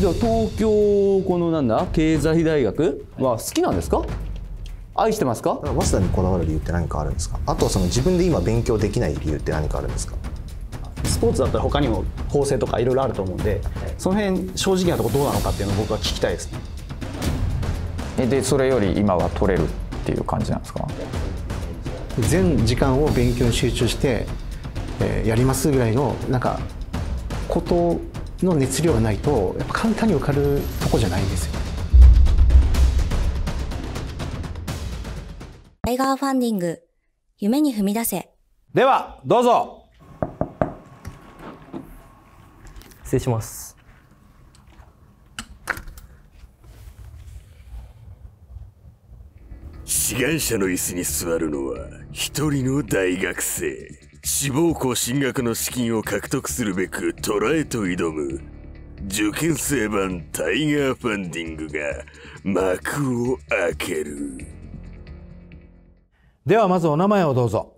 じゃあ東京このなんだ経済大学は好きなんですか愛してますか早稲田にこだわる理由って何かあるんですかあとはその自分で今勉強できない理由って何かあるんですかスポーツだったら他にも構成とかいろいろあると思うんでその辺正直なとこどうなのかっていうのを僕は聞きたいですねでそれより今は取れるっていう感じなんですか全時間を勉強に集中して、えー、やりますぐらいのなんかことの熱量がないとやっぱ簡単に受かるとこじゃないんですよ。タイガーファンディング夢に踏み出せではどうぞ失礼します志願者の椅子に座るのは一人の大学生志望校進学の資金を獲得するべくトラへと挑む受験生版タイガーファンディングが幕を開けるではまずお名前をどうぞ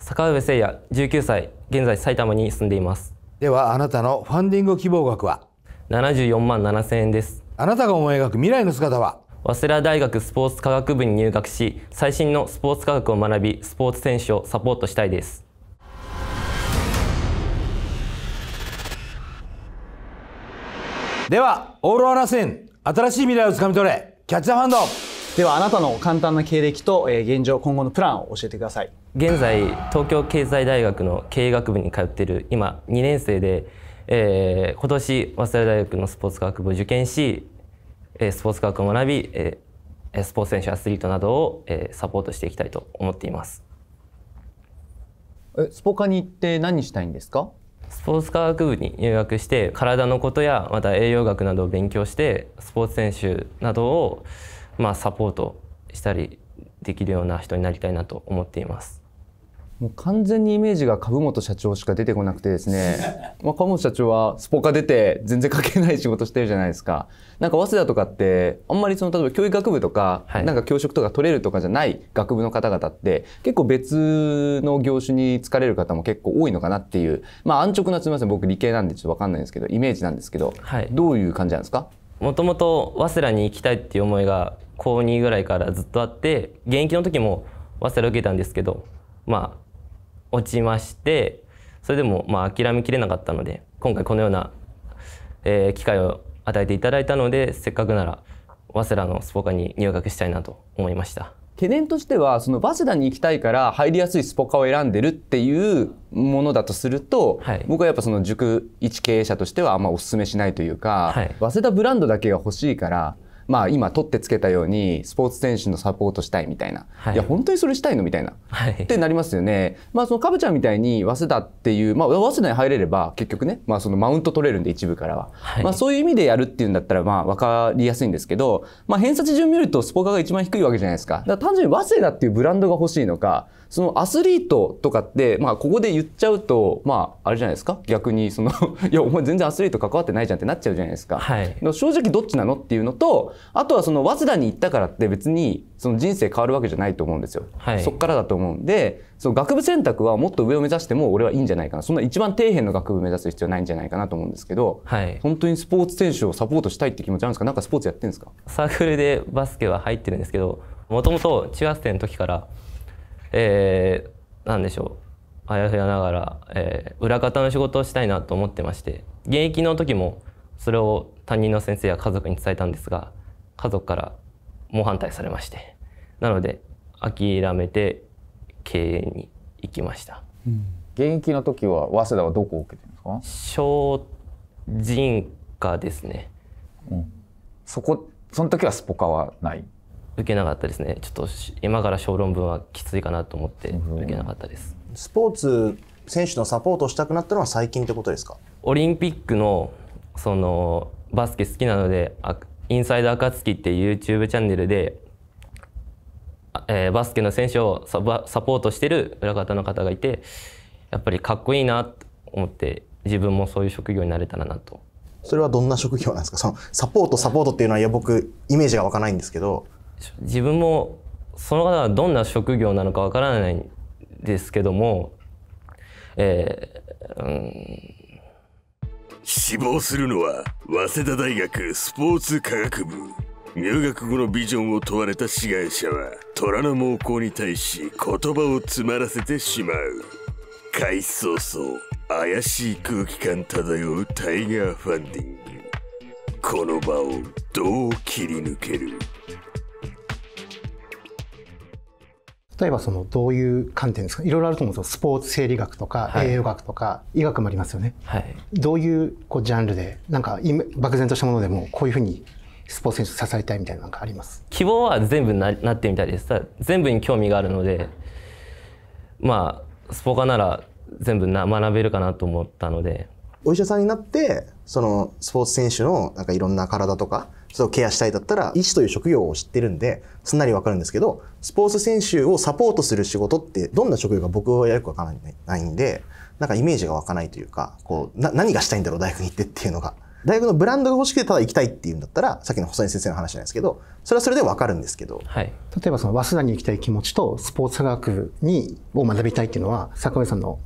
坂上誠也19歳現在埼玉に住んでいますではあなたのファンディング希望額は74万7 0円ですあなたが思い描く未来の姿は早稲田大学スポーツ科学部に入学し最新のスポーツ科学を学びスポーツ選手をサポートしたいですではオーロラン新しい未来をつかみ取れキャッチーファンドではあなたの簡単な経歴と、えー、現状今後のプランを教えてください現在東京経済大学の経営学部に通っている今2年生で、えー、今年早稲田大学のスポーツ科学部を受験し、えスポーツ科学を学び、えー、スポーツ選手アスリートなどを、えサポートしていきたいと思っていますえスポカに行って何したいんですかスポーツ科学部に入学して体のことやまた栄養学などを勉強してスポーツ選手などをまあサポートしたりできるような人になりたいなと思っています。もう完全にイメージが株本社長しか出てこなくてですね、まあ、株本社長はスポカ出て全然関係ない仕事してるじゃないですかなんか早稲田とかってあんまりその例えば教育学部とか、はい、なんか教職とか取れるとかじゃない学部の方々って結構別の業種に疲れる方も結構多いのかなっていうまあ安直なすみません僕理系なんでちょっと分かんないんですけどイメージなんですけど、はい、どういう感じなんですかもともと早稲田に行きたいっていう思いが高2ぐらいからずっとあって現役の時も早稲田受けたんですけどまあ落ちましてそれでもまあ諦めきれなかったので今回このような、えー、機会を与えていただいたのでせっかくなら早稲田のスポ科に入学したいなと思いました懸念としてはその早稲田に行きたいから入りやすいスポカを選んでるっていうものだとすると、はい、僕はやっぱその塾一経営者としてはあんまおすすめしないというか、はい、早稲田ブランドだけが欲しいからまあ、今取ってつけたようにスポーツ選手のサポートしたいみたいな、はい、いや本当にそれしたいのみたいな、はい、ってなりますよね。まあ、そのカブちゃんみたいに早稲田っていう、まあ、早稲田に入れれば結局ね、まあ、そのマウント取れるんで一部からは、はい、まあ、そういう意味でやるっていうんだったらまあ分かりやすいんですけど、まあ、偏差値順見るとスポーカーが一番低いわけじゃないですか。だから単純に早稲田っていうブランドが欲しいのかそのアスリートとかって、まあ、ここで言っちゃうと、まあ、あれじゃないですか逆にその いやお前全然アスリート関わってないじゃんってなっちゃうじゃないですか、はい、正直どっちなのっていうのとあとはその早稲田に行ったからって別にその人生変わるわけじゃないと思うんですよ、はい、そっからだと思うんでその学部選択はもっと上を目指しても俺はいいんじゃないかなそんな一番底辺の学部目指す必要ないんじゃないかなと思うんですけど、はい、本当にスポーツ選手をサポートしたいって気持ちあるんですかなんかスポーツやってるんですかサークルでバスケは入ってるんですけどもともと中学生の時からえー、でしょうあやふやながら、えー、裏方の仕事をしたいなと思ってまして現役の時もそれを担任の先生や家族に伝えたんですが家族から猛反対されましてなので諦めて経営に行きました、うん、現役の時は早稲田はどこを受けてるんですか小人科ですね、うん、そこその時はスポカはない受けなかったですねちょっと今から小論文はきついかなと思って受けなかったです、うん、スポーツ選手のサポートしたくなったのは最近ってことですかオリンピックのそのバスケ好きなのでインサイドきっていう YouTube チャンネルで、えー、バスケの選手をササポートしてる裏方の方がいてやっぱりかっこいいなと思って自分もそういう職業になれたらなとそれはどんな職業なんですかそのサポートサポートっていうのはいや僕イメージが湧かないんですけど自分もその方がどんな職業なのかわからないんですけども、えー、うん、死亡するのは早稲田大学スポーツ科学部入学後のビジョンを問われた志願者は虎の猛攻に対し言葉を詰まらせてしまう開始早々怪しい空気感漂うタイガーファンディングこの場をどう切り抜ける例えばそのどういう観点ですかいろいろあると思うんですよスポーツ生理学とか栄養学とか、医学もありますよね、はい、どういうこうジャンルでなんか漠然としたものでもこういうふうにスポーツ選手支えたいみたいなのがあります希望は全部ななってみたいです全部に興味があるのでまあスポーカーなら全部な学べるかなと思ったのでお医者さんになってそのスポーツ選手のなんかいろんな体とかそのケアしたいだったら医師という職業を知ってるんですんなりわかるんですけどスポーツ選手をサポートする仕事ってどんな職業か僕はよくわからないんでなんかイメージが湧かないというかこう何がしたいんだろう大学に行ってっていうのが。大学のブランドが欲しくてただ行きたいっていうんだったらさっきの細井先生の話なんですけどそれはそれで分かるんですけど、はい、例えばその早稲田に行きたい気持ちとスポーツ科学にを学びたいっていうのは坂上さんの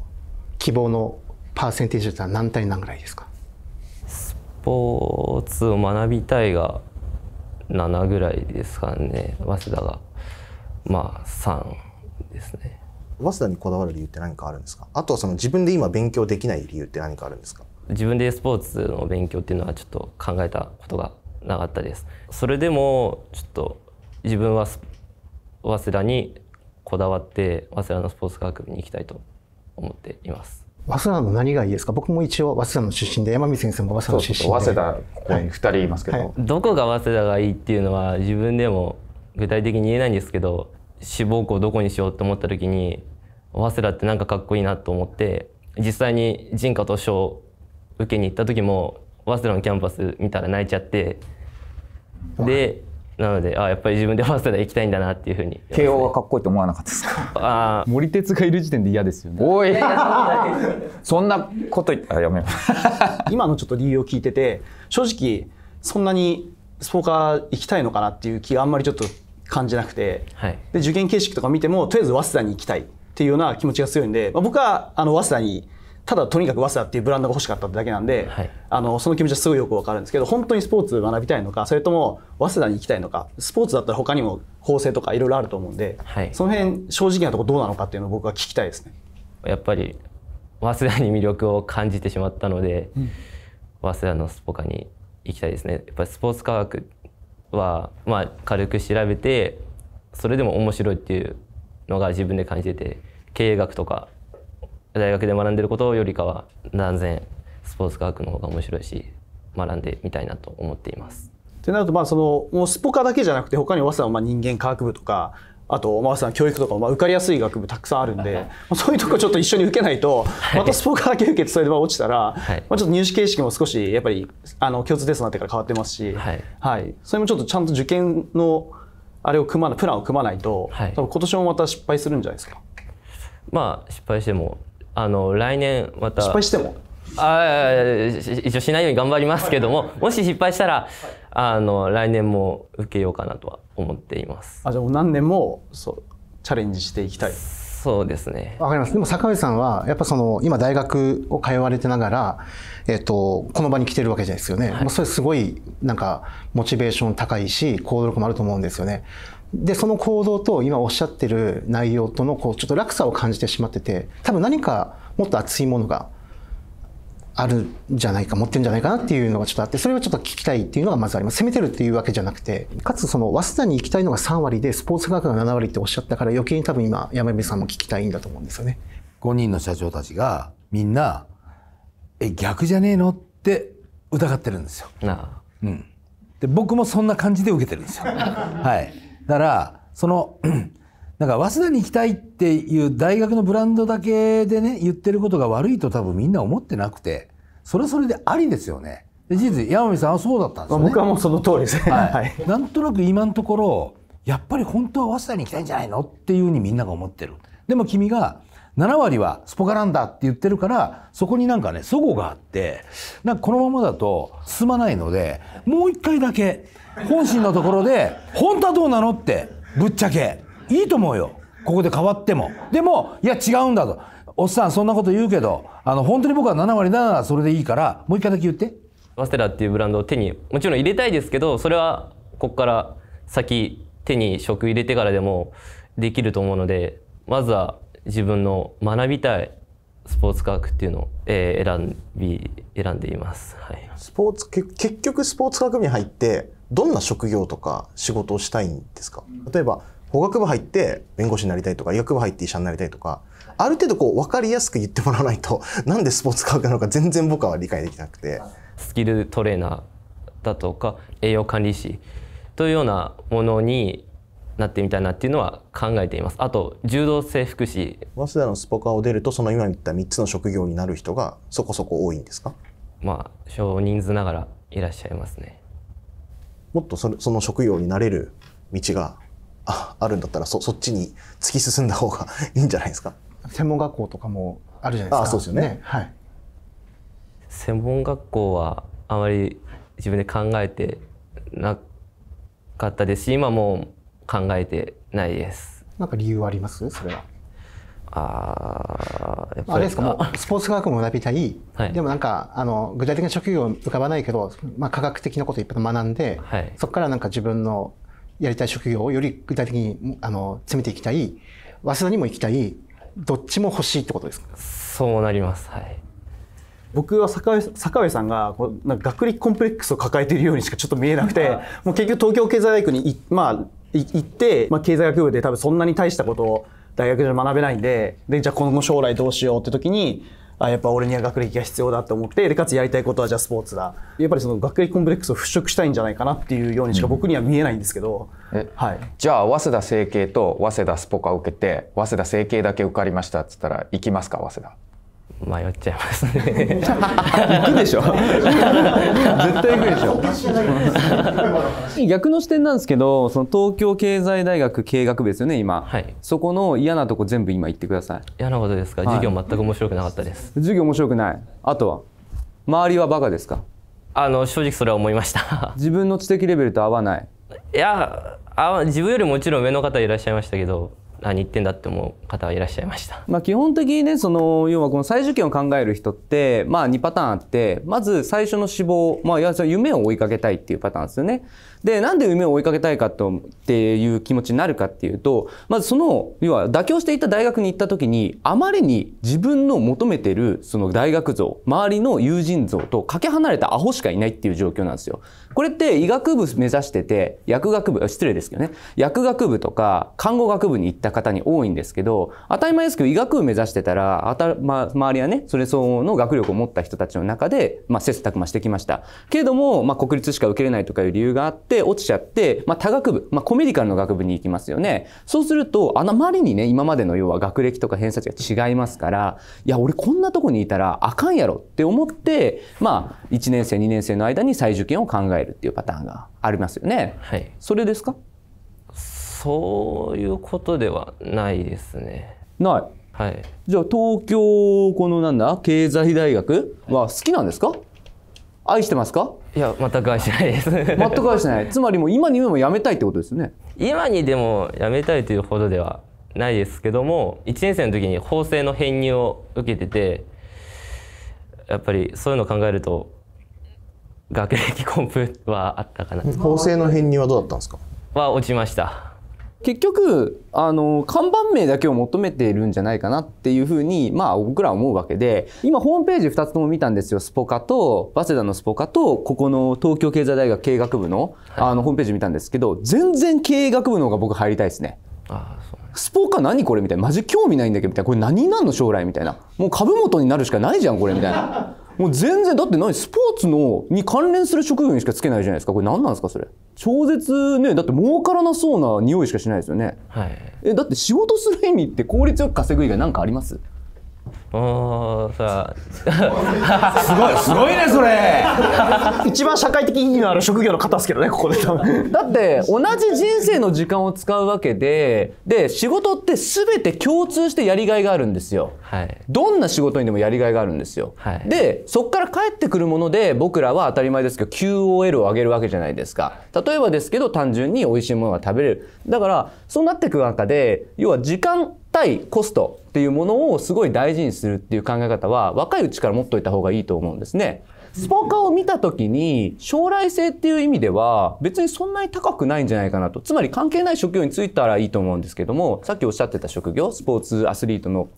希望のパーセンテージだったら何対何ぐらいですかスポーツを学びたいが7ぐらいですかね早稲田がまあ3ですね早稲田にこだわる理由って何かあるんですかあとはその自分で今勉強できない理由って何かあるんですか自分でスポーツの勉強っていうのはちょっと考えたことがなかったですそれでもちょっと自分は早稲田にこだわって早稲田のスポーツ学部に行きたいと思っています早稲田の何がいいですか僕も一応早稲田の出身で山見先生も早稲田の出身で早稲田ここに2人いますけど、はいはい、どこが早稲田がいいっていうのは自分でも具体的に言えないんですけど志望校どこにしようと思った時に早稲田ってなんかかっこいいなと思って実際に人科とを受けに行った時も早稲田のキャンパス見たら泣いちゃってでなのであやっぱり自分で早稲田行きたいんだなっていうふうに、ね、慶応はかっこいいと思わなかったですかあ森哲がいる時点で嫌ですよねおいそんなこと言っやめよう 今のちょっと理由を聞いてて正直そんなにスポーカー行きたいのかなっていう気があんまりちょっと感じなくて、はい、で受験形式とか見てもとりあえず早稲田に行きたいっていうような気持ちが強いんで、まあ、僕はあの早稲田にただとにかく早稲田っていうブランドが欲しかっただけなんで、はい、あのその気持ちはすごいよくわかるんですけど本当にスポーツ学びたいのかそれとも早稲田に行きたいのかスポーツだったら他にも法制とかいろいろあると思うんで、はい、その辺正直なとこどうなのかっていうのを僕は聞きたいですね。やっぱり早稲田に魅力を感じてしまったので、うん、早稲田のスポカに行きたいですね。やっぱりスポーツ科学は、まあ、軽く調べてそれでも面白いっていうのが自分で感じてて経営学とか大学で学んでることよりかは断然スポーツ科学の方が面白いし学んでみたいなと思っています。ってなるとまあそのもうスポカだけじゃなくて他に早稲田ん、まあ人間科学部とかあと、おばさ教育とか、まあ、受かりやすい学部たくさんあるんで、そういうとこちょっと一緒に受けないと、またスポーカーだけ受けて、それで落ちたら、はい、まあ、ちょっと入試形式も少し、やっぱり、あの、共通テストになってから変わってますし、はい、はい。それもちょっとちゃんと受験の、あれを組まない、プランを組まないと、はい、多分今年もまた失敗するんじゃないですか。まあ、失敗しても、あの来年また失敗してもあ一応しないように頑張りますけども、もし失敗したら、あの来年も受けようかなとは思っていますあじゃあ何年もそうチャレンジしていきたいそうですねわかりますでも坂上さんはやっぱその今大学を通われてながら、えっと、この場に来てるわけじゃないですよね、はい、もうそれすごいなんかモチベーション高いし行動力もあると思うんですよねでその行動と今おっしゃってる内容とのこうちょっと落差を感じてしまってて多分何かもっと熱いものがあるんじゃないか持ってるんじゃないかなっていうのがちょっとあってそれをちょっと聞きたいっていうのがまずあります攻めてるっていうわけじゃなくてかつその早稲田に行きたいのが3割でスポーツ科学が7割っておっしゃったから余計に多分今山辺さんも聞きたいんだと思うんですよね。5人の社長たちがみんなえ逆じゃねえのって疑ってるんですよ。なあうん、で僕もそんな感じで受けてるんですよ。はいだから、その、なんか早稲田に行きたいっていう大学のブランドだけでね、言ってることが悪いと多分みんな思ってなくて、それはそれでありですよね。で事実、山美さんはそうだったんですよ、ね、僕はもうその通りですね。はい。なんとなく今のところ、やっぱり本当は早稲田に行きたいんじゃないのっていうふうにみんなが思ってる。でも君が、7割はスポカランダって言ってるからそこになんかねそごがあってなんかこのままだと進まないのでもう一回だけ本心のところで本当はどうなのってぶっちゃけいいと思うよここで変わってもでもいや違うんだとおっさんそんなこと言うけどあの本当に僕は7割ならそれでいいからもう一回だけ言って早稲田っていうブランドを手にもちろん入れたいですけどそれはここから先手に職入れてからでもできると思うのでまずは自分の学びたいスポーツ科学っていうのを、え選び選んでいます、はい、スポーツ結局スポーツ科学に入ってどんな職業とか仕事をしたいんですか例えば法学部入って弁護士になりたいとか医学部入って医者になりたいとかある程度こう分かりやすく言ってもらわないと なんでスポーツ科学なのか全然僕は理解できなくて。スキルトレーナーだとか栄養管理士というようなものになってみたいなっていうのは考えていますあと柔道整復師早稲田のスポカを出るとその今言った3つの職業になる人がそこそこ多いんですかまあ少人数ながらいらっしゃいますねもっとそれその職業になれる道がああるんだったらそそっちに突き進んだ方がいいんじゃないですか専門学校とかもあるじゃないですか。あそうですよね、ね、はい、専門学校はあまり自分で考えてなかったですし今も考えてないです。なんか理由ありますそれはああれですかもうスポーツ科学も学びたい、はい、でもなんかあの具体的な職業浮かばないけど、まあ、科学的なこといっぱい学んで、はい、そこからなんか自分のやりたい職業をより具体的にあの詰めていきたい早稲田にも行きたいどっちも欲しいってことですかそうなりますはい僕は坂上さんがこうなんか学歴コンプレックスを抱えているようにしかちょっと見えなくてもう結局東京経済大学に、まあ、行って、まあ、経済学部で多分そんなに大したことを大学じゃ学べないんででじゃあ今後将来どうしようって時にあやっぱ俺には学歴が必要だと思ってでかつやりたいことはじゃあスポーツだやっぱりその学歴コンプレックスを払拭したいんじゃないかなっていうようにしか僕には見えないんですけど、うん、はい、じゃあ早稲田整形と早稲田スポカを受けて早稲田整形だけ受かりましたっつったら行きますか早稲田迷っちゃいますね行くでしょ絶対行くでしょ 逆の視点なんですけどその東京経済大学経営学部ですよね今、はい、そこの嫌なとこ全部今言ってください嫌なことですか、授業全く面白くなかったです授業面白くないあとは周りはバカですかあの正直それは思いました 自分の知的レベルと合わないいやあ自分よりもちろん上の方いらっしゃいましたけど何言ってんだって思う方はいらっしゃいました、まあ、基本的にねその要はこの再受験を考える人って、まあ、二パターンあってまず最初の志望、まあ、夢を追いかけたいっていうパターンですよね。で、なんで夢を追いかけたいかと、っていう気持ちになるかっていうと、まずその、要は妥協していた大学に行った時に、あまりに自分の求めてる、その大学像、周りの友人像とかけ離れたアホしかいないっていう状況なんですよ。これって医学部目指してて、薬学部、失礼ですけどね、薬学部とか看護学部に行った方に多いんですけど、当たり前ですけど医学部目指してたら、あたま、周りはね、それ相応の学力を持った人たちの中で、まあ、切磋琢磨してきました。けれども、まあ、国立しか受けれないとかいう理由があって、って落ちちゃって、まあ、他学部、まあ、コメディカルの学部に行きますよね。そうすると、あまりにね、今までの要は学歴とか偏差値が違いますから、いや、俺こんなとこにいたらあかんやろって思って、まあ、1年生、2年生の間に再受験を考えるっていうパターンがありますよね。はい。それですかそういうことではないですね。ない。はい。じゃあ、東京、このなんだ、経済大学は好きなんですか愛してますかいや全く愛しないです全く愛しないつまりもう今にでもやめたいってことですね今にでもやめたいというほどではないですけども1年生の時に法制の編入を受けててやっぱりそういうのを考えると学歴コンプはあったかな法制の編入はどうだったんですかは落ちました結局あの看板名だけを求めているんじゃないかなっていうふうに、まあ、僕らは思うわけで今ホームページ2つとも見たんですよスポカと早稲田のスポカとここの東京経済大学経営学部の,、あのホームページ見たんですけど全然経営学部の方が僕入りたいですね。ああそうスポーカー何これみたいなマジ興味ないんだけどみたいなこれ何なんの将来みたいなもう株元になるしかないじゃんこれみたいなもう全然だって何スポーツのに関連する職業にしかつけないじゃないですかこれ何なんですかそれ超絶ねだって儲からなそうな匂いしかしないですよね、はい、えだって仕事する意味って効率よく稼ぐ以外何かありますおさあすごいすごいねそれ一番社会的意義のある職業の方ですけどねここで多分だって同じ人生の時間を使うわけでで仕事って全て共通してやりがいがあるんですよ、はい、どんな仕事にでもやりがいがあるんですよ、はい、でそっから帰ってくるもので僕らは当たり前ですけど QOL を上げるわけじゃないですか例えばですけど単純に美味しいものが食べれるだからそうなってくる中で要は時間対コストっていうものをすごい大事にするっていう考え方は若いうちから持っといた方がいいと思うんですね。スポーカーを見た時に将来性っていう意味では別にそんなに高くないんじゃないかなと。つまり関係ない職業に就いたらいいと思うんですけども、さっきおっしゃってた職業、スポーツアスリートの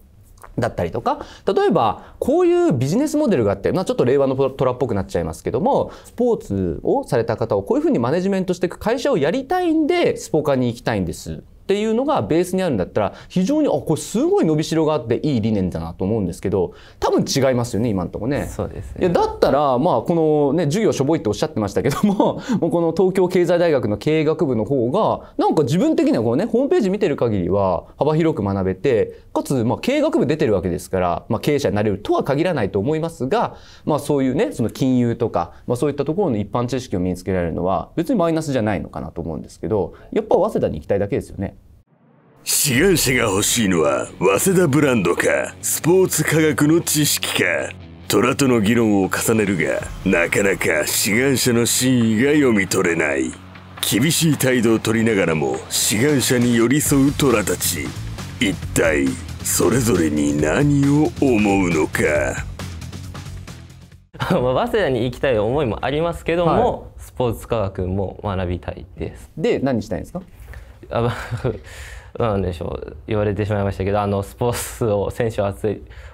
だったりとか、例えば、こういうビジネスモデルがあって、まあちょっと令和の虎っぽくなっちゃいますけども、スポーツをされた方をこういうふうにマネジメントしていく会社をやりたいんで、スポーカーに行きたいんです。っていうのがベースにあるんだったら、非常に、あ、これすごい伸びしろがあっていい理念だなと思うんですけど、多分違いますよね、今のとこね。そうですね。だったら、まあ、このね、授業しょぼいっておっしゃってましたけども、もうこの東京経済大学の経営学部の方が、なんか自分的にはこのね、ホームページ見てる限りは幅広く学べて、かつ、まあ、経営学部出てるわけですから、まあ、経営者になれるとは限らないと思いますが、まあ、そういうね、その金融とか、まあ、そういったところの一般知識を身につけられるのは、別にマイナスじゃないのかなと思うんですけど、やっぱ早稲田に行きたいだけですよね。志願者が欲しいのは早稲田ブランドかスポーツ科学の知識か虎との議論を重ねるがなかなか志願者の真意が読み取れない厳しい態度を取りながらも志願者に寄り添う虎たち一体それぞれに何を思うのか 早稲田に行きたい思いもありますけども、はい、スポーツ科学も学びたいですで何したいんですかなんでしょう言われてしまいましたけどあのスポーツを選手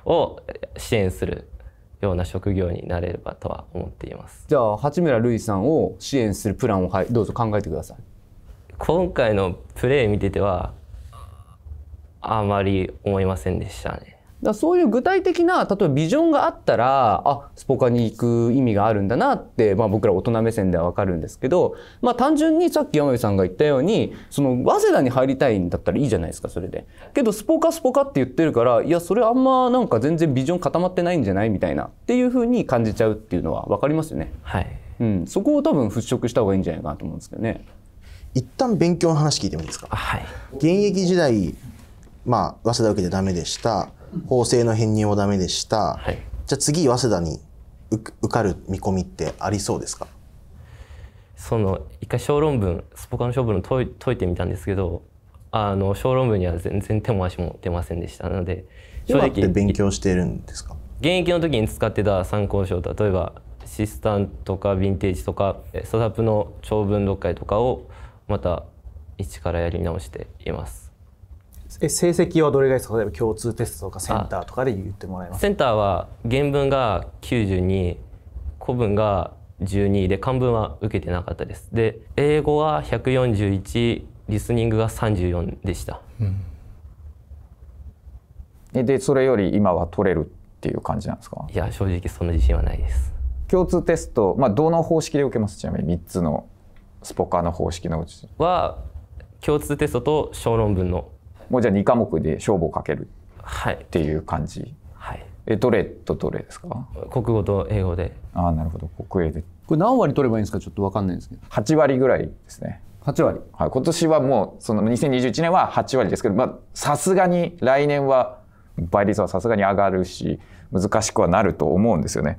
を支援するような職業になれればとは思っていますじゃあ八村塁さんを支援するプランを、はい、どうぞ考えてください今回のプレー見ててはあまり思いませんでしたねだそういう具体的な例えばビジョンがあったらあスポカに行く意味があるんだなって、まあ、僕ら大人目線では分かるんですけど、まあ、単純にさっき山口さんが言ったようにその早稲田に入りたいんだったらいいじゃないですかそれで。けどスポカスポカって言ってるからいやそれあんまなんか全然ビジョン固まってないんじゃないみたいなっていうふうに感じちゃうっていうのは分かりますよね。はいうん、そこを多分払拭した方がいいんじゃないかなと思うんですけどね。一旦勉強の話聞いてもいいですか、はい、現役時代まあ、早稲田受けてダメでした。法制の編入もダメでした、はい、じゃあ次早稲田に受かる見込みってありそうですかその一回小論文スポカの小論文解い解いてみたんですけどあの小論文には全然手も足も出ませんでしたので正直勉強してるんですか現役の時に使ってた参考書例えばシスタンとかヴィンテージとかスタップの長文読解とかをまた一からやり直していますえ成績はどれぐらいですか例えば共通テストとかセンターとかで言ってもらえますセンターは原文が92古文が12で漢文は受けてなかったですで英語は141リスニングが34でした、うん、でそれより今は取れるっていう感じなんですかいや正直そんな自信はないです共通テスト、まあ、どの方式で受けますちなみに3つのスポカーの方式のうちは共通テストと小論文のもうじゃあ2科目で勝負をかけるっていう感じ、はい、えどれとどれですか国語と英語でああなるほど国英でこれ何割取ればいいんですかちょっとわかんないんですけど8割ぐらいですね8割、はい、今年はもうその2021年は8割ですけどまあ、さすがに来年は倍率はさすがに上がるし難しくはなると思うんですよね。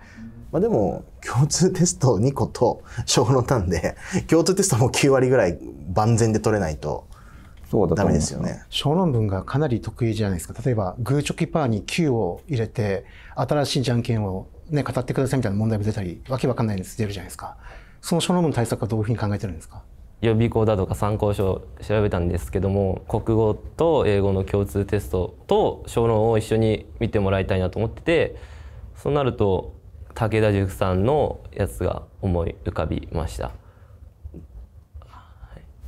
まあ、でも共通テスト2個と小の単で共通テストも9割ぐらい万全で取れないとそうだとですよね。小論文がかなり得意じゃないですか。例えば、グーチョキパーに9を入れて、新しいじゃんけんをね、語ってくださいみたいな問題も出たり、わけわかんないです出るじゃないですか。その小論文対策はどういうふうに考えてるんですか予備校だとか参考書を調べたんですけども国語と英語の共通テストと小論を一緒に見てもらいたいなと思っててそうなると武田塾さんのやつが思い浮かびました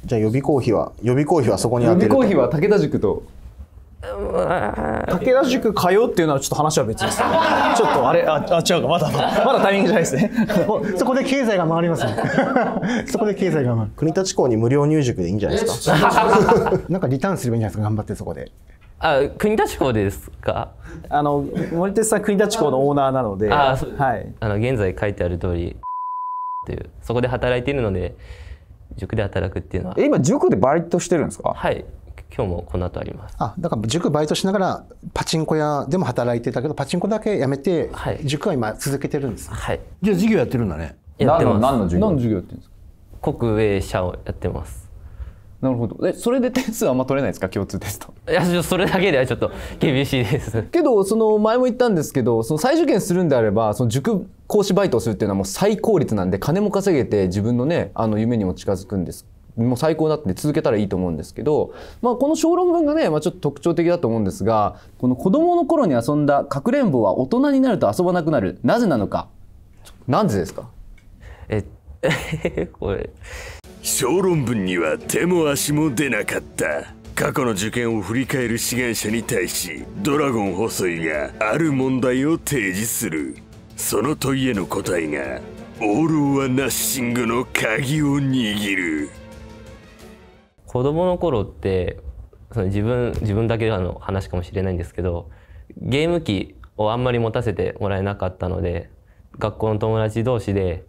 じゃあ予備校費は予備校費はそこに予備校費は武田塾と武田塾通うっていうのはちょっと話は別です、ちょっとあれああ違うかまだまだタイミングじゃないですね そこで経済が回りますね そこで経済が回る国立校に無料入塾でいいんじゃないですかなんかリターンすればいいんじゃないですか頑張ってそこであ国立校ですかあの森哲さん国立校のオーナーなのではい、あの現在書いてある通りっていうそこで働いているので塾で働くっていうのは今塾でバイトしてるんですかはい今日もこの後ありますあだから塾バイトしながらパチンコ屋でも働いてたけどパチンコだけやめて、塾は今続けてるんですはいじゃあ授業やってるんだねやってます何の授業何の授業やってるんですか国営社をやってますなるほどで、それで点数あんま取れないですか共通テストいやそれだけではちょっと厳しいです けどその前も言ったんですけどその再受験するんであればその塾講師バイトをするっていうのはもう最高率なんで金も稼げて自分のねあの夢にも近づくんですもう最高だって続けたらいいと思うんですけど、まあ、この小論文がね、まあ、ちょっと特徴的だと思うんですがこの子どもの頃に遊んだかくれんぼは大人になると遊ばなくなるなぜなのかなぜですかえ これ小論文には手も足も出なかった過去の受験を振り返る志願者に対しドラゴン細井がある問題を提示するその問いへの答えがオール・オア・ナッシングの鍵を握る子供の頃ってその自分自分だけの話かもしれないんですけどゲーム機をあんまり持たせてもらえなかったので学校の友達同士で、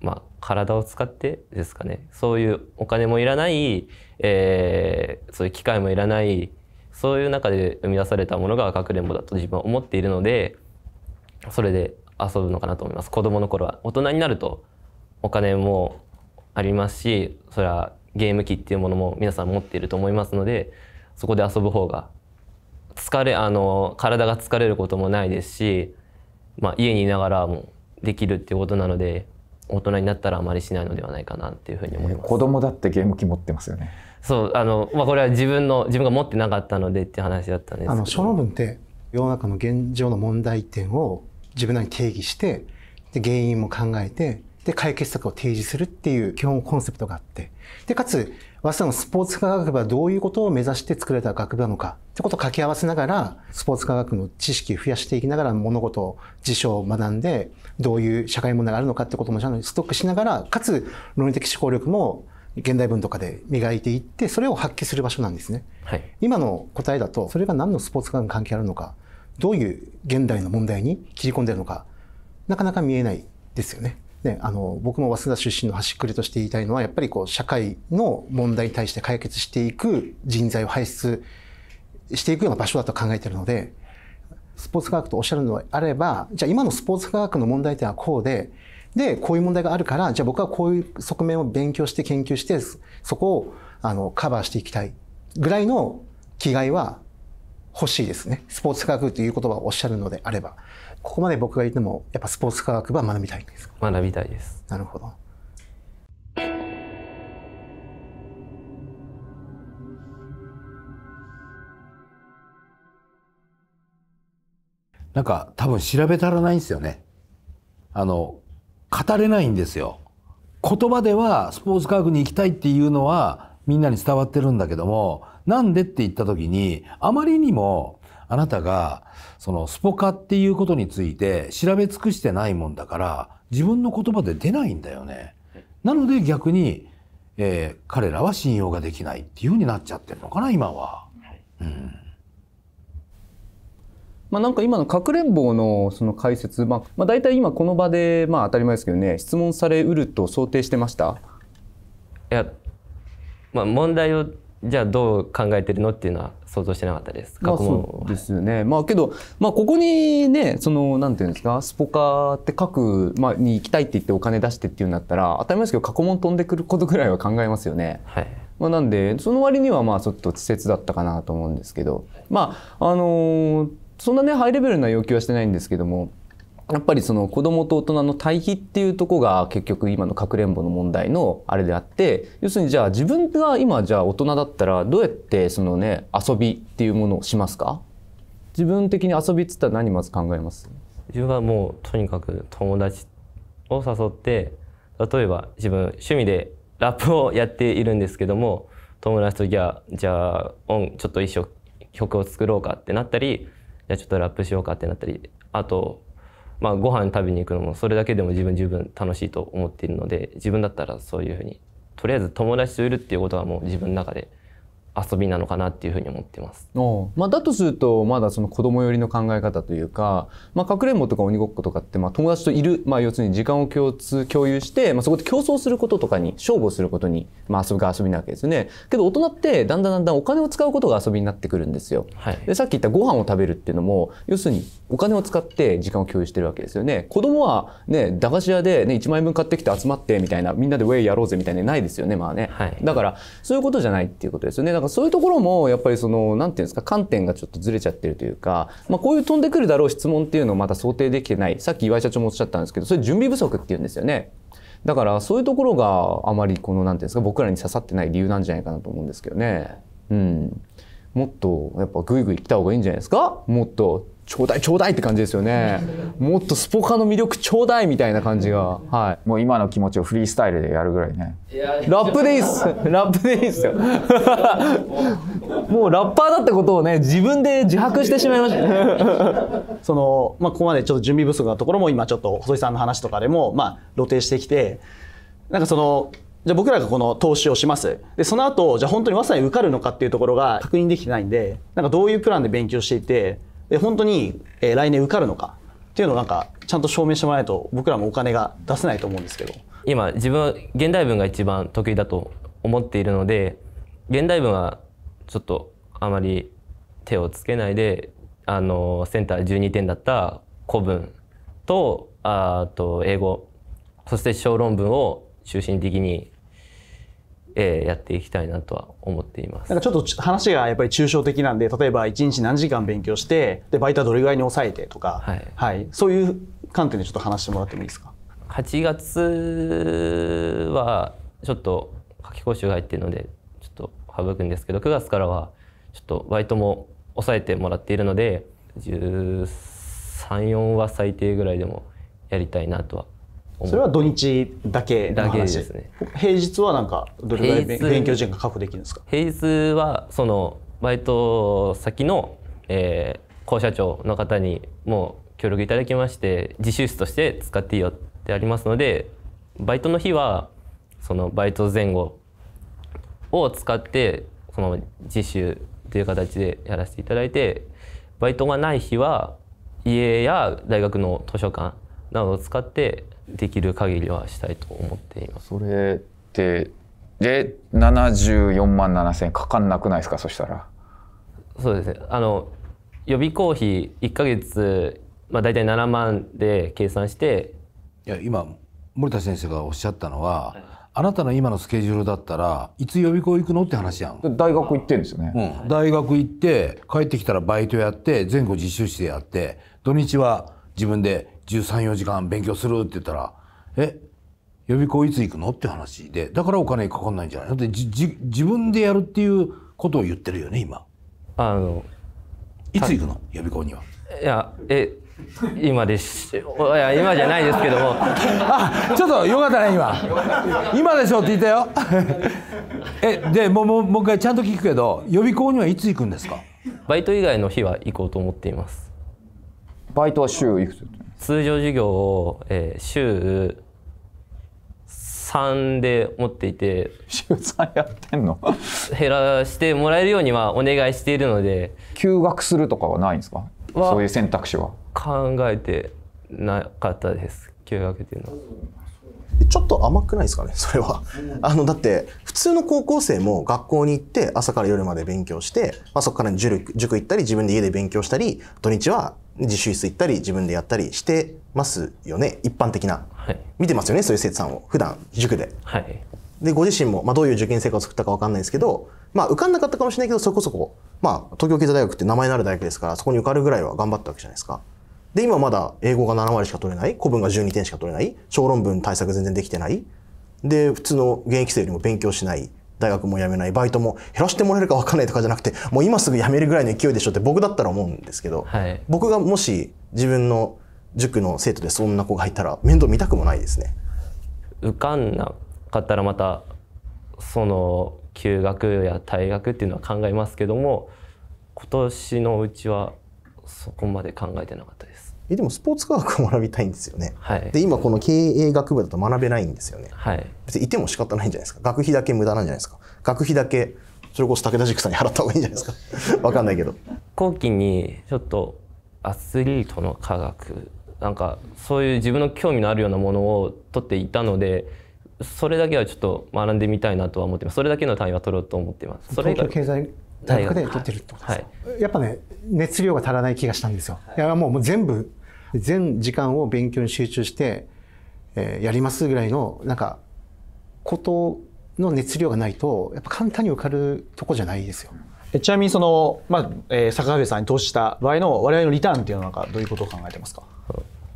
まあ、体を使ってですかねそういうお金もいらない、えー、そういう機会もいらないそういう中で生み出されたものがかくれんぼだと自分は思っているのでそれで遊ぶのかなと思います子供の頃は大人になるとお金もありますしそれはゲーム機っていうものも皆さん持っていると思いますのでそこで遊ぶ方が疲れあの体が疲れることもないですし、まあ、家にいながらもできるっていうことなので大人になったらあまりしないのではないかなっていうふうに思います。子供だってゲーム機持ってますよね。そうあのまあこれは自分の自分が持ってなかったのでっていう話だったんですあの書論文って世の中の現状の問題点を自分なりに定義してで原因も考えてで解決策を提示するっていう基本コンセプトがあってでかつ早稲田のスポーツ科学部はどういうことを目指して作られた学部なのかってことを掛け合わせながらスポーツ科学の知識を増やしていきながら物事事象を学んでどういう社会問題があるのかってこともストックしながら、かつ論理的思考力も現代文とかで磨いていって、それを発揮する場所なんですね。はい、今の答えだと、それが何のスポーツ科に関係あるのか、どういう現代の問題に切り込んでるのか、なかなか見えないですよね。ね、あの僕も早稲田出身の端くれとして言いたいのはやっぱりこう社会の問題に対して解決していく人材を輩出していくような場所だと考えてるのでスポーツ科学とおっしゃるのであればじゃあ今のスポーツ科学の問題点はこうででこういう問題があるからじゃあ僕はこういう側面を勉強して研究してそこをあのカバーしていきたいぐらいの気概は欲しいですねスポーツ科学という言葉をおっしゃるのであればここまで僕が言ってもやっぱスポーツ科学は学びたいんです学びたいですなるほどなんか多分調べ足らないんですよね。あの、語れないんですよ。言葉ではスポーツ科学に行きたいっていうのはみんなに伝わってるんだけども、なんでって言った時に、あまりにもあなたが、そのスポカっていうことについて調べ尽くしてないもんだから、自分の言葉で出ないんだよね。なので逆に、えー、彼らは信用ができないっていうふうになっちゃってるのかな、今は。うんまあ、なんか今のかくれんぼのその解説、まあ、まあ、大体今この場で、まあ、当たり前ですけどね質問されうると想定してましたいや、まあ、問題をじゃあどう考えてるのっていうのは想像してなかったです。まあ、そうですよね。まあけど、まあここにね、その、なんていうんですか、スポカって書く、まあに行きたいって言ってお金出してっていうんだったら、当たり前ですけど過去問飛んでくることぐらいは考えますよね。はい。まあなんで、その割にはまあちょっと稚拙だったかなと思うんですけど、まあ、あのーそんなねハイレベルな要求はしてないんですけどもやっぱりその子供と大人の対比っていうとこが結局今のかくれんぼの問題のあれであって要するにじゃあ自分が今じゃあ大人だったらどうやってそのね遊びっていうものをしますか自分的に遊びっつったら何まず考えます自分はもうとにかく友達を誘って例えば自分趣味でラップをやっているんですけども友達とじゃあじゃあ音ちょっと一緒曲を作ろうかってなったりじゃあちょっとラップしようかってなったりあとまあご飯食べに行くのもそれだけでも自分十分楽しいと思っているので自分だったらそういうふうにとりあえず友達といるっていうことはもう自分の中で。遊びなのかなっていうふうに思ってます。まあ、だとするとまだその子供寄りの考え方というか、まあ、かくれんぼとか鬼ごっことかってまあ友達といる、まあ、要するに時間を共通共有して、まあ、そこで競争することとかに勝負をすることに、まあ、遊びが遊びなわけですよね。けど大人ってだんだんだんだんお金を使うことが遊びになってくるんですよ。はい、でさっき言ったご飯を食べるっていうのも要するにお金を使って時間を共有してるわけですよね。子供はね駄菓子屋で、ね、1万円分買ってきて集まってみたいなみんなでウェイやろうぜみたいなないですよねまあね、はい、だからそういうことじゃないっていうことですよね。かそういうところもやっぱりその何て言うんですか観点がちょっとずれちゃってるというか、まあ、こういう飛んでくるだろう質問っていうのをまた想定できてないさっき岩井社長もおっしゃったんですけどそれ準備不足っていうんですよね。だからそういうところがあまりこの何て言うんですか僕らに刺さってない理由なんじゃないかなと思うんですけどね。うん、もっとやっぱグイグイ来た方がいいんじゃないですかもっとちょうだいちょうだいって感じですよね。もっとスポカの魅力ちょうだいみたいな感じが。はい。もう今の気持ちをフリースタイルでやるぐらいね。いラップでいいっす。ラップでいいっすよ。もうラッパーだってことをね、自分で自白してしまいました、ね。その、まあ、ここまでちょっと準備不足なところも今ちょっと細井さんの話とかでも、まあ、露呈してきて、なんかその、じゃあ僕らがこの投資をします。で、その後、じゃあ本当に早稲田に受かるのかっていうところが確認できてないんで、なんかどういうプランで勉強していて、で本当に、え来年受かるのかっていうのをなんかちゃんと証明してもらわないと僕らもお金が出せないと思うんですけど今自分は現代文が一番得意だと思っているので現代文はちょっとあまり手をつけないであのセンター12点だった古文とあと英語そして小論文を中心的にえー、やっていきたいなとは思っていますなんかちょっと話がやっぱり抽象的なんで例えば1日何時間勉強してでバイトはどれぐらいに抑えてとか、はい、はい、そういう観点でちょっと話してもらってもいいですか8月はちょっと夏期講習が入っているのでちょっと省くんですけど9月からはちょっとバイトも抑えてもらっているので134は最低ぐらいでもやりたいなとはそれは土日だけの話ですね平日はなんかどれぐらい勉強時間が確保できるんですか平日はそのバイト先の、えー、校舎長の方にもう協力いただきまして自習室として使っていいよってありますのでバイトの日はそのバイト前後を使ってその自習という形でやらせていただいてバイトがない日は家や大学の図書館などを使ってできる限りはしたいと思っています。それでてで74万7千かかんなくないですかそしたら。そうですねあの予備公費1か月、まあ、大体7万で計算していや今森田先生がおっしゃったのは、はい、あなたの今のスケジュールだったらいつ予備校行くのって話やん大学行ってんですよね、うん、大学行って帰ってきたらバイトやって前後実習室でやって土日は自分で134時間勉強するって言ったらえ予備校いつ行くのって話でだからお金かかんないんじゃないだって自分でやるっていうことを言ってるよね今あのいつ行くの予備校にはいやえ今ですいや今じゃないですけどもあちょっとよかったね今今でしょって言ったよえでもうもうもう一回ちゃんと聞くけど予備校にはいつ行くんですかバイト以外の日は行こうと思っていますバイトは週いくつ通常授業を、えー、週3で持っていて週3やってんの減らしてもらえるようにはお願いしているので休学するとかはないんですかそういう選択肢は考えてなかったです休学っていうのは。ちょっと甘くないですかね、それは。あの、だって、普通の高校生も学校に行って、朝から夜まで勉強して、まあ、そこから塾塾行ったり、自分で家で勉強したり、土日は自習室行ったり自分でやったりしてますよね一般的な、はい、見てますよねそういう生徒さんを普段塾で、はい、でご自身も、まあ、どういう受験生活を作ったか分かんないですけど、まあ、受かんなかったかもしれないけどそこそこ、まあ、東京経済大学って名前のある大学ですからそこに受かるぐらいは頑張ったわけじゃないですかで今まだ英語が7割しか取れない古文が12点しか取れない小論文対策全然できてないで普通の現役生よりも勉強しない大学も辞めないバイトも減らしてもらえるか分かんないとかじゃなくてもう今すぐ辞めるぐらいの勢いでしょって僕だったら思うんですけど、はい、僕がもし自分の塾の生徒でそんな子がいたら面倒見たくもないですね。受かんなかったらまたその休学や退学っていうのは考えますけども今年のうちはそこまで考えてなかったです。えでもスポーツ科学を学びたいんですよね、はい、で今この経営学部だと学べないんですよね、はい、別にいても仕方ないんじゃないですか学費だけ無駄なんじゃないですか学費だけそれこそ武田塾さんに払った方がいいんじゃないですか わかんないけど後期にちょっとアスリートの科学なんかそういう自分の興味のあるようなものを取っていたのでそれだけはちょっと学んでみたいなとは思ってますそれだけの単位は取ろうと思ってますそれ以外経済大学で取ってるってことですか、はい、やっぱね熱量が足らない気がしたんですよ、はい、いやもう全部全時間を勉強に集中して、えー、やりますぐらいのなんかことの熱量がないとやっぱ簡単に受かるとこじゃないですよ。ちなみにその、まあえー、坂上さんに投資した場合の我々のリターンっていうのはどういうことを考えてますか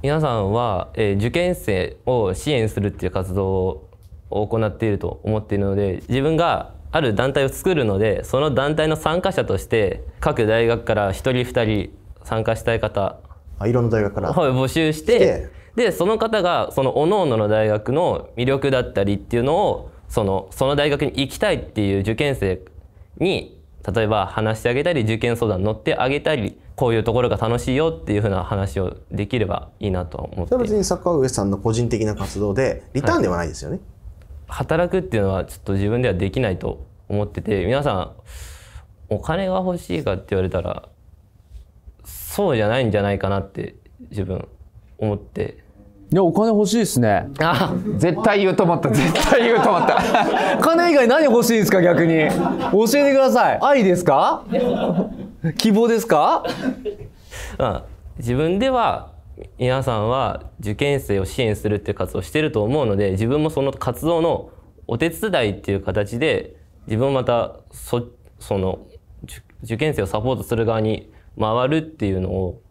皆さんは、えー、受験生を支援するっていう活動を行っていると思っているので自分がある団体を作るのでその団体の参加者として各大学から1人2人参加したい方あいろんな大学から、募集してでその方がそのおのおのの大学の魅力だったりっていうのをそのその大学に行きたいっていう受験生に例えば話してあげたり受験相談乗ってあげたりこういうところが楽しいよっていうふうな話をできればいいなと思って別にサッカーウさんの個人的な活動でリターンではないですよね、はい働くっていうのはちょっと自分ではできないと思ってて皆さんお金が欲しいかって言われたらそうじゃないんじゃないかなって自分思っていやお金欲しいですねあ絶対言うと思った絶対言うと思った 金以外何欲しいんですか逆に教えてください愛ですか 希望ですか、まあ、自分では皆さんは受験生を支援するっていう活動をしてると思うので自分もその活動のお手伝いっていう形で自分もまたそその受験生をサポートする側に回るっていうのを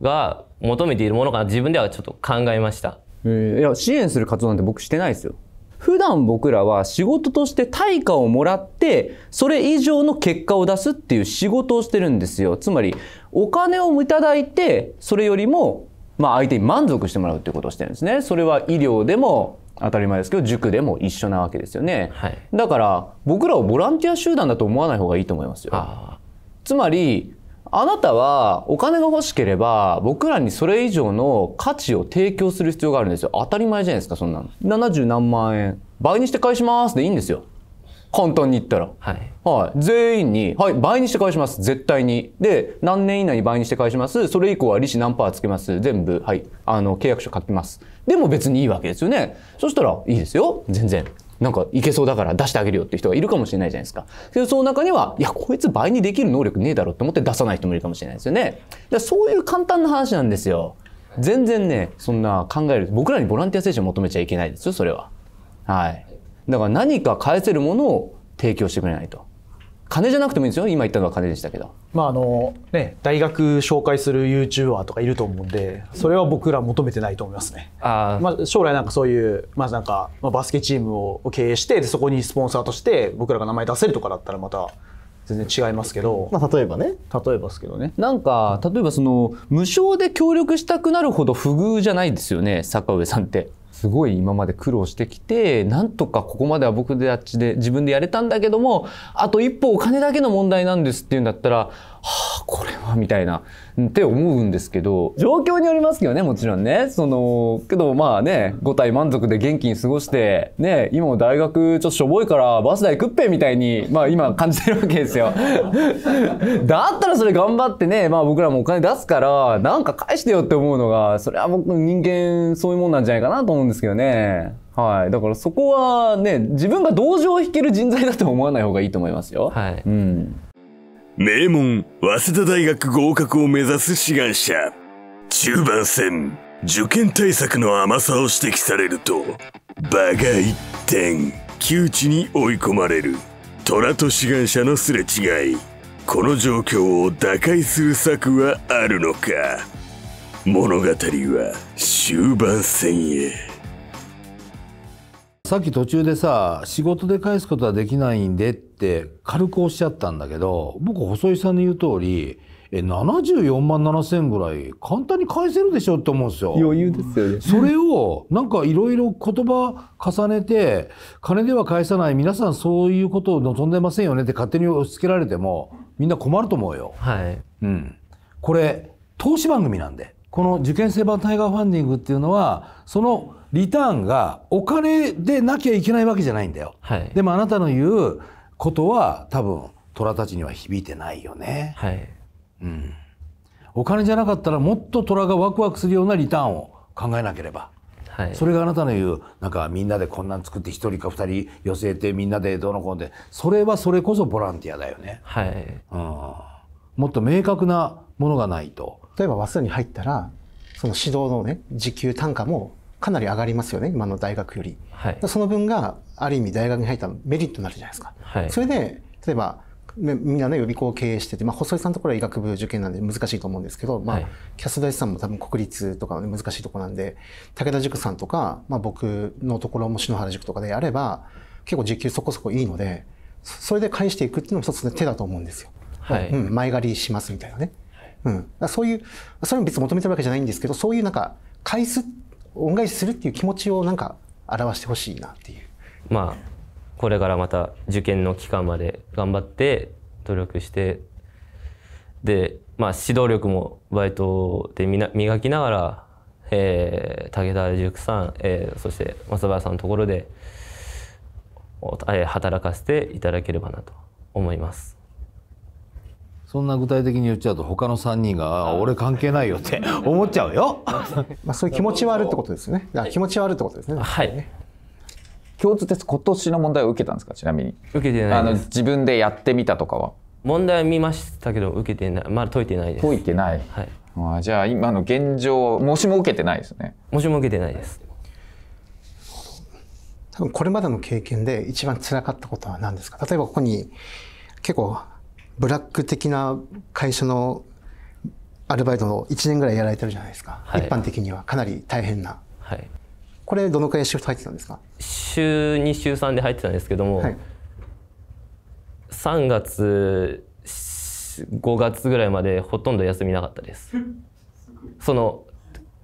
が求めているものかな自分ではちょっと考えました、えー、いや支援する活動なんて僕してないですよ普段僕らは仕事として対価をもらって、それ以上の結果を出すっていう仕事をしてるんですよ。つまり、お金をいただいて、それよりも、まあ相手に満足してもらうっていうことをしてるんですね。それは医療でも、当たり前ですけど塾でも一緒なわけですよね、はい、だから僕らをボランティア集団だと思わない方がいいと思いますよつまりあなたはお金が欲しければ僕らにそれ以上の価値を提供する必要があるんですよ。当たり前じゃないですか、そんなの。70何万円。倍にして返しますでいいんですよ。簡単に言ったら。はい。はい。全員に、はい、倍にして返します。絶対に。で、何年以内に倍にして返します。それ以降は利子何パーつけます。全部、はい。あの、契約書書きます。でも別にいいわけですよね。そしたら、いいですよ。全然。なんかいけそうだから出してあげるよって人がいるかもしれないじゃないですか。で、その中には、いや、こいつ倍にできる能力ねえだろって思って出さない人もいるかもしれないですよね。だそういう簡単な話なんですよ。全然ね、そんな考える。僕らにボランティア精神を求めちゃいけないですよ、それは。はい。だから何か返せるものを提供してくれないと。金じゃなくてもいいんですよ今言ったのは金でしたけどまああのね大学紹介する YouTuber とかいると思うんでそれは僕ら求めてないと思いますねあ、まあ、将来なんかそういうまあなんか、まバスケチームを経営してそこにスポンサーとして僕らが名前出せるとかだったらまた全然違いますけど、まあ、例えばね例えばですけどねなんか例えばその無償で協力したくなるほど不遇じゃないですよね坂上さんってすごい今まで苦労してきて、なんとかここまでは僕たちで自分でやれたんだけども、あと一歩お金だけの問題なんですっていうんだったら、はあこれはみたいなって思うんですけど状況によりますけどねもちろんねそのけどまあね5体満足で元気に過ごしてね今も大学ちょっとしょぼいからバス代食っぺみたいにまあ今感じてるわけですよ だったらそれ頑張ってねまあ僕らもお金出すからなんか返してよって思うのがそれは僕人間そういうもんなんじゃないかなと思うんですけどねはい、だからそこはね自分が同情を引ける人材だと思わない方がいいと思いますよ。はい、うん名門、早稲田大学合格を目指す志願者。中盤戦、受験対策の甘さを指摘されると、場が一転、窮地に追い込まれる。虎と志願者のすれ違い。この状況を打開する策はあるのか物語は終盤戦へ。さっき途中でさ仕事で返すことはできないんでって軽くおっしゃったんだけど僕細井さんの言う通りえ74万7 0ぐらい簡単に返せるでしょって思うんですよ。余裕ですよね。それをなんかいろいろ言葉重ねて金では返さない皆さんそういうことを望んでませんよねって勝手に押し付けられてもみんな困ると思うよ。はい。うん。これ投資番組なんでこの受験生版タイガーファンディングっていうのはそのリターンがお金でなきゃいけないわけじゃないんだよ、はい、でもあなたの言うことは多分虎たちには響いてないよね、はいうん、お金じゃなかったらもっと虎がワクワクするようなリターンを考えなければ、はい、それがあなたの言うなんかみんなでこんなん作って一人か二人寄せてみんなでどうのこうのでそれはそれこそボランティアだよね、はいうん、もっと明確なものがないと例えば和数に入ったらその指導のね時給単価もかなり上がりますよね今の大学より、はい、その分がある意味大学に入ったメリットになるじゃないですか、はい、それで例えばみんなね予備校を経営してて、まあ、細井さんのところは医学部受験なんで難しいと思うんですけど、まあ、キャス大さんも多分国立とか、難しいとこなんで武田塾さんとか、まあ、僕のところも篠原塾とかであれば結構時給そこそこいいのでそれで返していくっていうのも一つの手だと思うんですよ。はい、うん、前借りしますみたいなね。うん、そういうそれも別に求めてるわけじゃないんですけどそういうなんか返すっ恩返しするっていう気持ちをなんか表してほしいなっていうまあこれからまた受験の期間まで頑張って努力してでまあ指導力もバイトでみな磨きながら、えー、武田塾さん、えー、そして松原さんのところで、えー、働かせていただければなと思います。そんな具体的に言っちゃうと他の3人が「俺関係ないよ」って 思っちゃうよ まあそういう気持ちはあるってことですね気持ちはあるってことですねはい共通テスト今年の問題を受けたんですかちなみに受けてないあの自分でやってみたとかは問題見ましたけど受けてないまだ解いてないです解いてない、はい、まあじゃあ今の現状もしも受けてないですねもしも受けてないです多分これまでの経験で一番つらかったことは何ですか例えばここに結構ブラック的な会社のアルバイトを1年ぐらいやられてるじゃないですか、はい、一般的にはかなり大変な、はい、これどのくらいシフト入ってたんですか週2週3で入ってたんですけども、はい、3月5月ぐらいまでほとんど休みなかったです その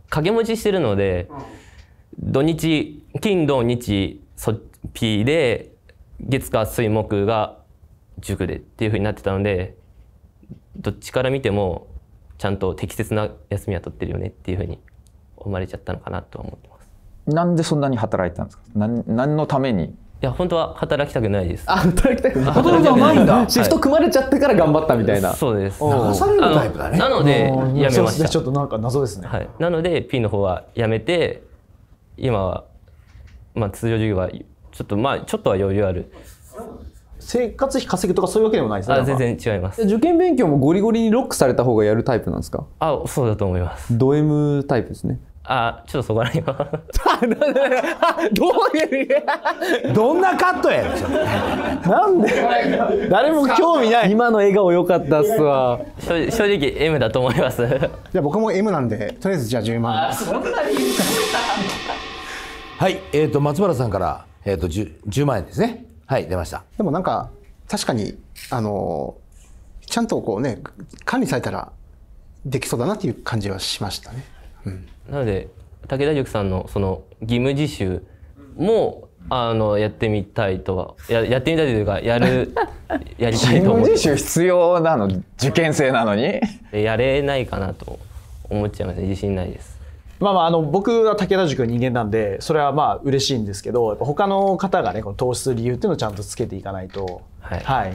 掛け持ちしてるので、土日金土日そっぴで月火水木が塾でっていうふうになってたのでどっちから見てもちゃんと適切な休みは取ってるよねっていうふうに思われちゃったのかなと思ってます。なんでそんなに働いたんですか何何のためにいや本当は働きたくないです。あ 働きたくない。働きたくないんだ。シフト組まれちゃってから頑張ったみたいな。はい、そうです。流されるタイプだね。なのでやめました。ちょっとなんか謎ですね。はい、なので P の方はやめて今はまあ通常授業はちょっとまあちょっとは余裕ある生活費稼ぐとかそういうわけでもないですね全然違います受験勉強もゴリゴリにロックされた方がやるタイプなんですかあそうだと思いますド M タイプですねあちょっとそこら辺はどういうどんなカットやなんで誰も興味ない今の笑顔良かったっすわ正直 M だと思いますじゃ僕も M なんでとりあえずじゃあ1万はいえっ、ー、と松原さんからえっ、ー、と 10, 10万円ですねはい出ましたでもなんか確かにあのちゃんとこうね管理されたらできそうだなっていう感じはしましたね、うん、なので武田塾さんのその義務実習もあのやってみたいとはややってみたいというかやる やりたいと思う実習必要なの受験生なのにやれないかなと思っちゃいますね自信ないですまあまあ、あの僕は武田塾人間なんでそれはまあ嬉しいんですけどやっぱ他の方がねこの投資する理由っていうのをちゃんとつけていかないと、はい、はい、まあ、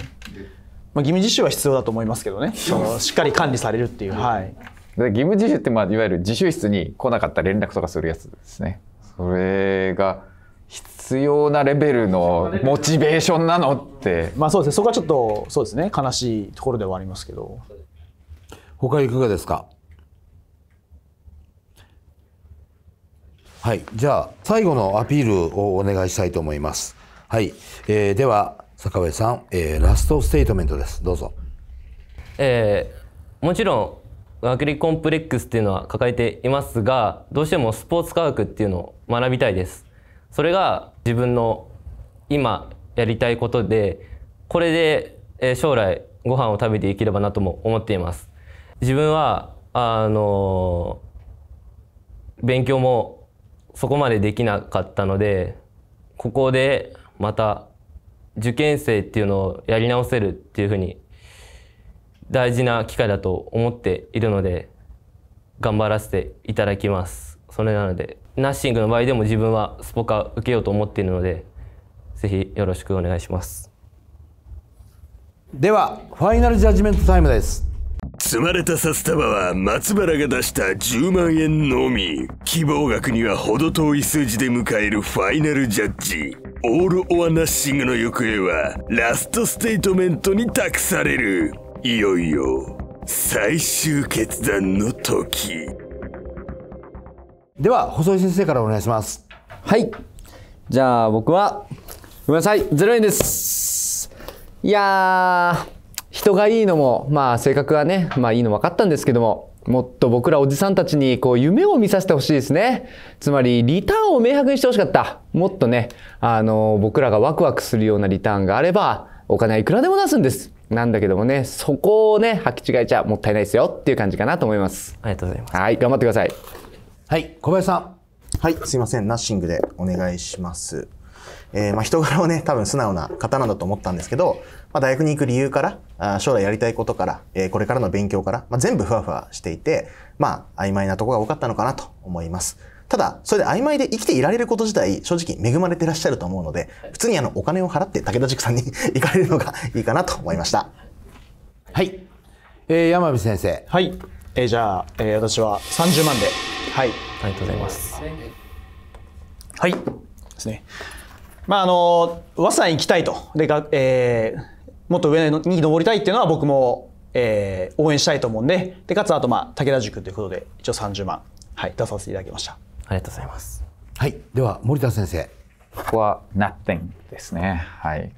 義務実習は必要だと思いますけどねそのしっかり管理されるっていう、はい、義務実習ってまあいわゆる自習室に来なかった連絡とかするやつですねそれが必要なレベルのモチベーションなのってまあそうですねそこはちょっとそうですね悲しいところではありますけど他いかがですかはい、じゃあ最後のアピールをお願いしたいと思います。はい、えー、では坂上さん、えー、ラストステートメントです。どうぞ。えー、もちろん学リコンプレックスっていうのは抱えていますが、どうしてもスポーツ科学っていうのを学びたいです。それが自分の今やりたいことで、これで、え将来ご飯を食べていければなとも思っています。自分はあの勉強もそこまでできなかったのでここでまた受験生っていうのをやり直せるっていうふうに大事な機会だと思っているので頑張らせていただきますそれなのでナッシングの場合でも自分はスポカ受けようと思っているのでぜひよろしくお願いしますではファイナルジャッジメントタイムです積まれた札束は松原が出した10万円のみ希望額には程遠い数字で迎えるファイナルジャッジオール・オア・ナッシングの行方はラストステートメントに託されるいよいよ最終決断の時では細井先生からお願いしますはいじゃあ僕はごめんなさい0円ですいや人がいいのも、まあ性格はね、まあいいの分かったんですけども、もっと僕らおじさんたちにこう夢を見させてほしいですね。つまりリターンを明白にしてほしかった。もっとね、あの、僕らがワクワクするようなリターンがあれば、お金はいくらでも出すんです。なんだけどもね、そこをね、履き違えちゃもったいないですよっていう感じかなと思います。ありがとうございます。はい、頑張ってください。はい、小林さん。はい、すいません。ナッシングでお願いします。えー、まあ人柄をね、多分素直な方なんだと思ったんですけど、まあ、大学に行く理由から、あ将来やりたいことから、えこれからの勉強から、まあ、全部ふわふわしていて、まあ、曖昧なとこが多かったのかなと思います。ただ、それで曖昧で生きていられること自体、正直恵まれてらっしゃると思うので、普通にあの、お金を払って武田塾さんに 行かれるのがいいかなと思いました。はい。えー、山口先生。はい。えー、じゃあ、えー、私は30万で。はい。ありがとうございます。はい。ですね。まあ、あの、和さん行きたいと。で、がえー、もっと上に登りたいっていうのは僕も、えー、応援したいと思うんででかつあとまあ武田塾ということで一応30万、はい、出させていただきましたありがとうございますはいでは森田先生ここは Nothing ですねはい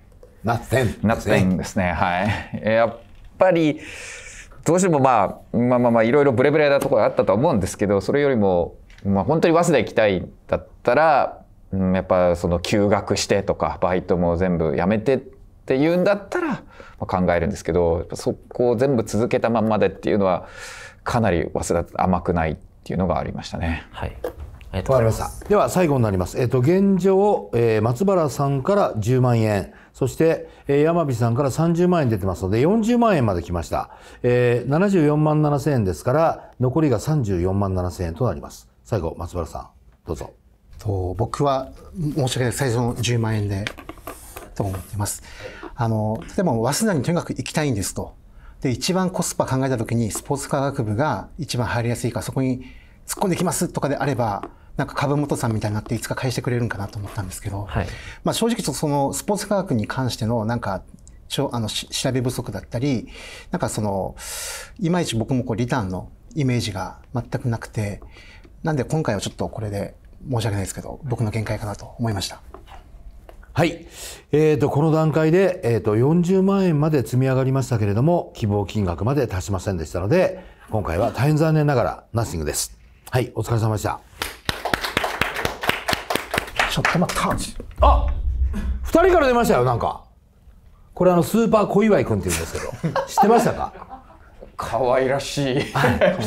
Nothing Nothing ですねはいやっぱりどうしてもまあまあまあまあいろいろブレブレなところがあったと思うんですけどそれよりもまあ本当に早稲田行きたいだったら、うん、やっぱその休学してとかバイトも全部やめてっていうんだったら考えるんですけどそこを全部続けたまんまでっていうのはかなり早稲田甘くないっていうのがありましたね。はいわかりましたでは最後になります、えー、と現状、えー、松原さんから10万円そして、えー、山火さんから30万円出てますので40万円まで来ました、えー、74万7千円ですから残りが34万7千円となります最後松原さんどうぞと僕は申し訳ない最初の10万円でと思ってます。あの、例えば、早稲田にとにかく行きたいんですと。で、一番コスパ考えた時に、スポーツ科学部が一番入りやすいから、そこに突っ込んできますとかであれば、なんか株元さんみたいになっていつか返してくれるんかなと思ったんですけど、はい、まあ正直そのスポーツ科学に関してのなんかちょあの調べ不足だったり、なんかその、いまいち僕もこうリターンのイメージが全くなくて、なんで今回はちょっとこれで申し訳ないですけど、僕の限界かなと思いました。はい。えっ、ー、と、この段階で、えっ、ー、と、40万円まで積み上がりましたけれども、希望金額まで達しませんでしたので、今回は大変残念ながら、ナッシングです。はい、お疲れ様でした。ちょっと待った。あ二人から出ましたよ、なんか。これあの、スーパー小祝君って言うんですけど、知ってましたか可愛らしい。はい、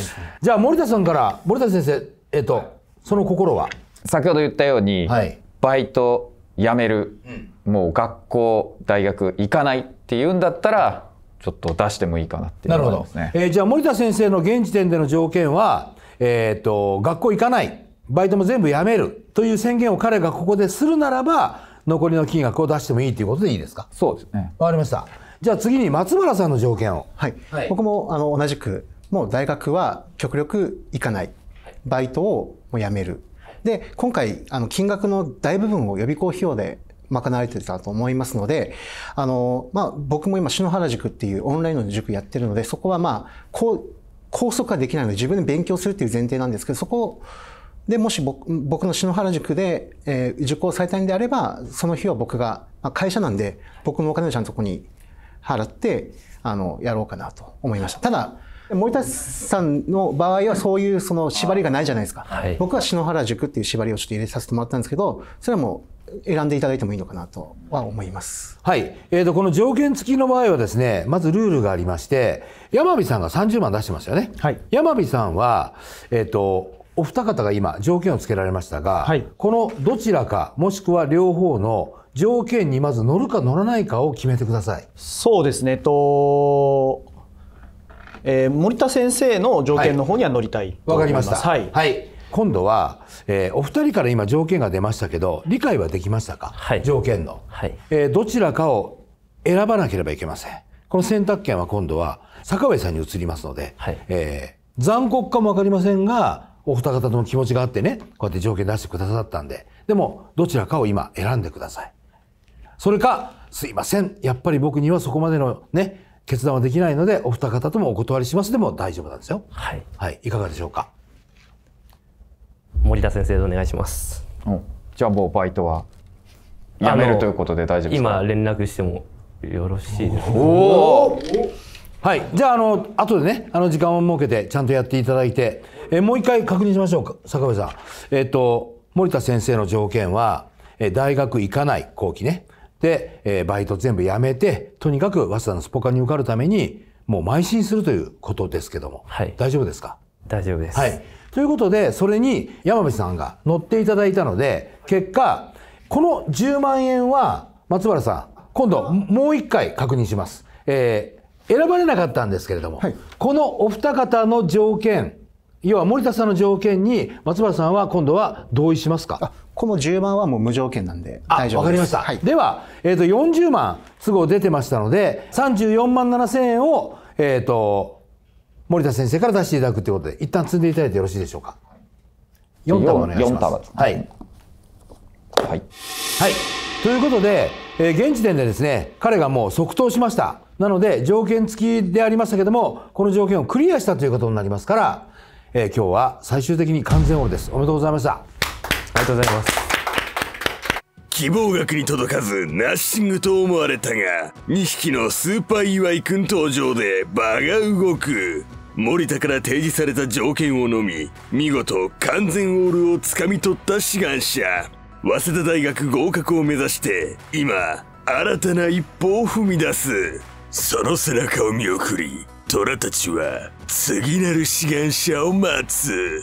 じゃあ、森田さんから、森田先生、えっ、ー、と、その心は先ほど言ったように、はい、バイト、辞める、うん、もう学校大学行かないっていうんだったらちょっと出してもいいかなっていう、ね、なるほど、えー、じゃあ森田先生の現時点での条件は、えーと、学校行かないバイトも全部辞めるという宣言を彼がここでするならば残りの金額を出してもいいということでいいですかそうですねわかりましたじゃあ次に松原さんの条件をはい、はい、僕もあの同じくもう大学は極力行かないバイトをもう辞めるで、今回、あの、金額の大部分を予備校費用で賄われてたと思いますので、あの、まあ、僕も今、篠原塾っていうオンラインの塾やってるので、そこはまあ、こう、高速はできないので自分で勉強するっていう前提なんですけど、そこで、もし僕僕の篠原塾で、えー、受講されたいんであれば、その費用は僕が、まあ、会社なんで、僕のお金をちゃんとここに払って、あの、やろうかなと思いました。ただ、森田さんの場合はそういうその縛りがないじゃないですか、はい、僕は篠原塾っていう縛りをちょっと入れさせてもらったんですけどそれはもう選んでいただいてもいいのかなとは思います、はいえーと、この条件付きの場合はですねまずルールがありまして山火さんが30万出してましたよね、はい、山火さんは、えーと、お二方が今条件を付けられましたが、はい、このどちらかもしくは両方の条件にまず乗るか乗らないかを決めてください。そうですねとえー、森田先生の条件の方には乗りたいわ、はい、かりましたはい、はい、今度は、えー、お二人から今条件が出ましたけど理解はできましたか、はい、条件の、はいえー、どちらかを選ばなければいけませんこの選択権は今度は坂上さんに移りますので、はいえー、残酷かもわかりませんがお二方との気持ちがあってねこうやって条件出してくださったんででもどちらかを今選んでくださいそれかすいませんやっぱり僕にはそこまでのね決断はできないので、お二方ともお断りしますでも大丈夫なんですよ。はい。はい、いかがでしょうか。森田先生お願いします。じゃあもうバイトはやめるということで大丈夫ですか。今連絡してもよろしいですか。おお。はい、じゃああの後でねあの時間を設けてちゃんとやっていただいて、えもう一回確認しましょうか坂部さん。えっ、ー、と森田先生の条件は、え大学行かない後期ね。で、えー、バイト全部やめて、とにかく早稲田のスポカに受かるために、もう邁進するということですけども、はい、大丈夫ですか大丈夫です。はい。ということで、それに山口さんが乗っていただいたので、結果、この10万円は、松原さん、今度もう一回確認します。えー、選ばれなかったんですけれども、はい、このお二方の条件、要は森田さんの条件に松原さんは今度は同意しますかこの10万はもう無条件なんで大丈夫です。わかりました。はい、では、えっ、ー、と、40万、都合出てましたので、34万7千円を、えっ、ー、と、森田先生から出していただくということで、一旦積んでいただいてよろしいでしょうか。4束お願いします。束ですね。はい。はい。はい。ということで、えー、現時点でですね、彼がもう即答しました。なので、条件付きでありましたけども、この条件をクリアしたということになりますから、えー、今日は最終的に完全オールです。おめでとうございました。りがとうございます希望額に届かずナッシングと思われたが2匹のスーパー岩井君登場で場が動く森田から提示された条件をのみ見事完全オールをつかみ取った志願者早稲田大学合格を目指して今新たな一歩を踏み出すその背中を見送り虎たちは次なる志願者を待つ